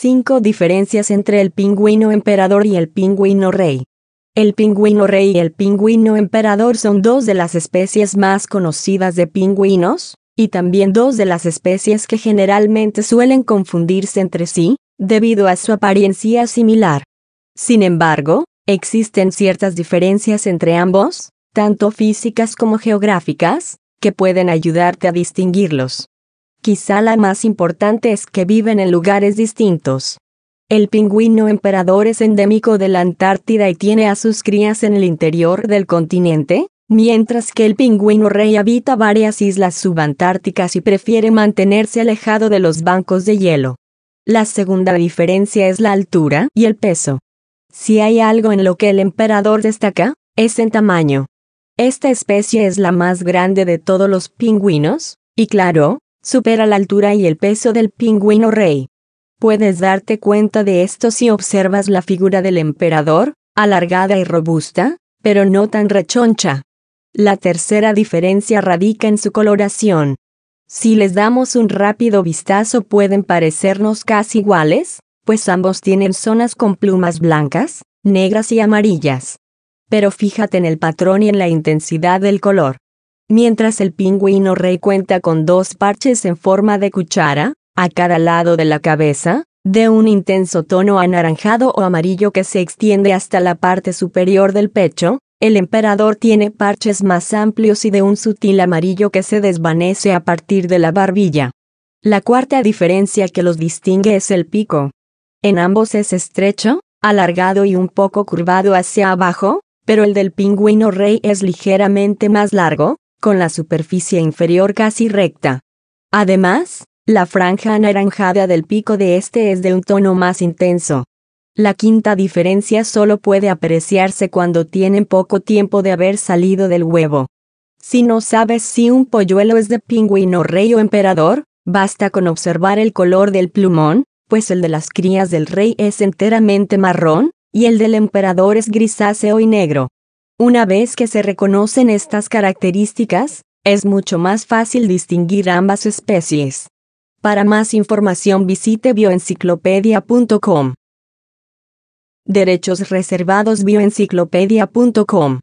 5 diferencias entre el pingüino emperador y el pingüino rey. El pingüino rey y el pingüino emperador son dos de las especies más conocidas de pingüinos, y también dos de las especies que generalmente suelen confundirse entre sí, debido a su apariencia similar. Sin embargo, existen ciertas diferencias entre ambos, tanto físicas como geográficas, que pueden ayudarte a distinguirlos. Quizá la más importante es que viven en lugares distintos. El pingüino emperador es endémico de la Antártida y tiene a sus crías en el interior del continente, mientras que el pingüino rey habita varias islas subantárticas y prefiere mantenerse alejado de los bancos de hielo. La segunda diferencia es la altura y el peso. Si hay algo en lo que el emperador destaca, es en tamaño. Esta especie es la más grande de todos los pingüinos, y claro, supera la altura y el peso del pingüino rey. Puedes darte cuenta de esto si observas la figura del emperador, alargada y robusta, pero no tan rechoncha. La tercera diferencia radica en su coloración. Si les damos un rápido vistazo pueden parecernos casi iguales, pues ambos tienen zonas con plumas blancas, negras y amarillas. Pero fíjate en el patrón y en la intensidad del color. Mientras el pingüino rey cuenta con dos parches en forma de cuchara, a cada lado de la cabeza, de un intenso tono anaranjado o amarillo que se extiende hasta la parte superior del pecho, el emperador tiene parches más amplios y de un sutil amarillo que se desvanece a partir de la barbilla. La cuarta diferencia que los distingue es el pico. En ambos es estrecho, alargado y un poco curvado hacia abajo, pero el del pingüino rey es ligeramente más largo, con la superficie inferior casi recta. Además, la franja anaranjada del pico de este es de un tono más intenso. La quinta diferencia solo puede apreciarse cuando tienen poco tiempo de haber salido del huevo. Si no sabes si un polluelo es de pingüino rey o emperador, basta con observar el color del plumón, pues el de las crías del rey es enteramente marrón, y el del emperador es grisáceo y negro. Una vez que se reconocen estas características, es mucho más fácil distinguir ambas especies. Para más información visite bioenciclopedia.com. Derechos reservados bioenciclopedia.com